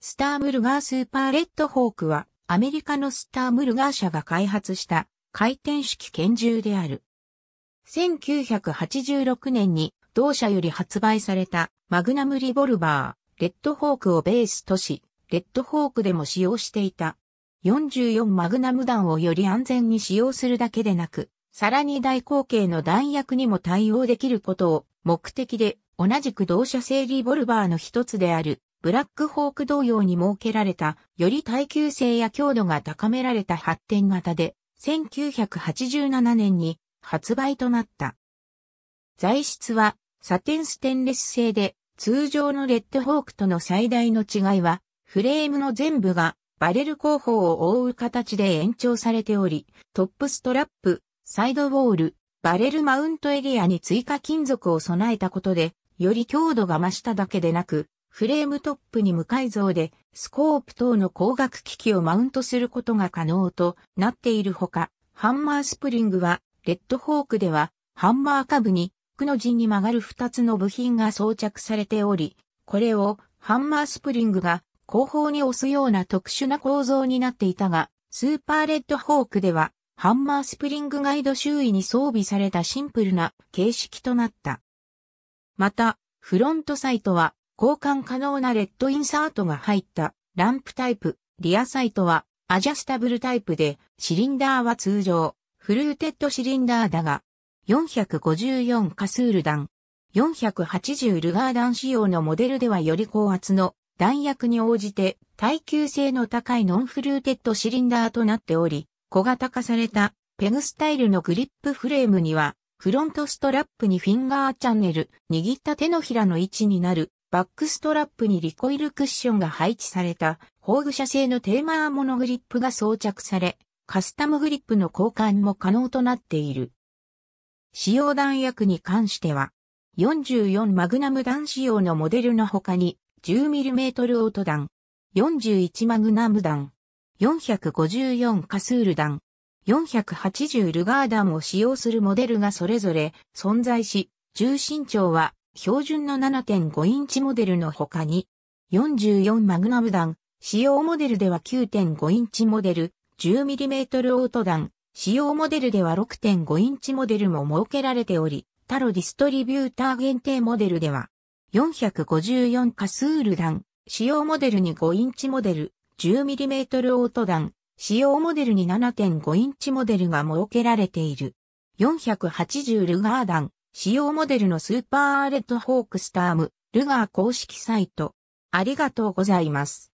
スタームルガースーパーレッドホークは、アメリカのスタームルガー社が開発した回転式拳銃である。1986年に同社より発売されたマグナムリボルバー、レッドホークをベースとし、レッドホークでも使用していた。44マグナム弾をより安全に使用するだけでなく、さらに大口径の弾薬にも対応できることを目的で同じく同社製リボルバーの一つであるブラックホーク同様に設けられた、より耐久性や強度が高められた発展型で、1987年に発売となった。材質はサテンステンレス製で、通常のレッドホークとの最大の違いは、フレームの全部がバレル後方を覆う形で延長されており、トップストラップ、サイドウォール、バレルマウントエリアに追加金属を備えたことで、より強度が増しただけでなく、フレームトップに無改造で、スコープ等の光学機器をマウントすることが可能となっているほか、ハンマースプリングは、レッドホークでは、ハンマー下部に、くの字に曲がる2つの部品が装着されており、これを、ハンマースプリングが、後方に押すような特殊な構造になっていたが、スーパーレッドホークでは、ハンマースプリングガイド周囲に装備されたシンプルな形式となった。また、フロントサイトは交換可能なレッドインサートが入ったランプタイプ、リアサイトはアジャスタブルタイプで、シリンダーは通常、フルーテッドシリンダーだが、454カスール弾、480ルガー弾仕様のモデルではより高圧の弾薬に応じて耐久性の高いノンフルーテッドシリンダーとなっており、小型化されたペグスタイルのグリップフレームには、フロントストラップにフィンガーチャンネル、握った手のひらの位置になるバックストラップにリコイルクッションが配置された、宝具社製のテーマーモノグリップが装着され、カスタムグリップの交換も可能となっている。使用弾薬に関しては、44マグナム弾仕様のモデルの他に、10mm オート弾、41マグナム弾、454カスール弾、480ルガー弾を使用するモデルがそれぞれ存在し、重心長は標準の7.5インチモデルの他に、44マグナム弾、使用モデルでは9.5インチモデル、10mm オート弾、使用モデルでは6.5インチモデルも設けられており、タロディストリビューター限定モデルでは、454カスール弾、使用モデルに5インチモデル、10mm オート弾、使用モデルに7.5インチモデルが設けられている。480ルガー弾、使用モデルのスーパーレッドホークスターム、ルガー公式サイト。ありがとうございます。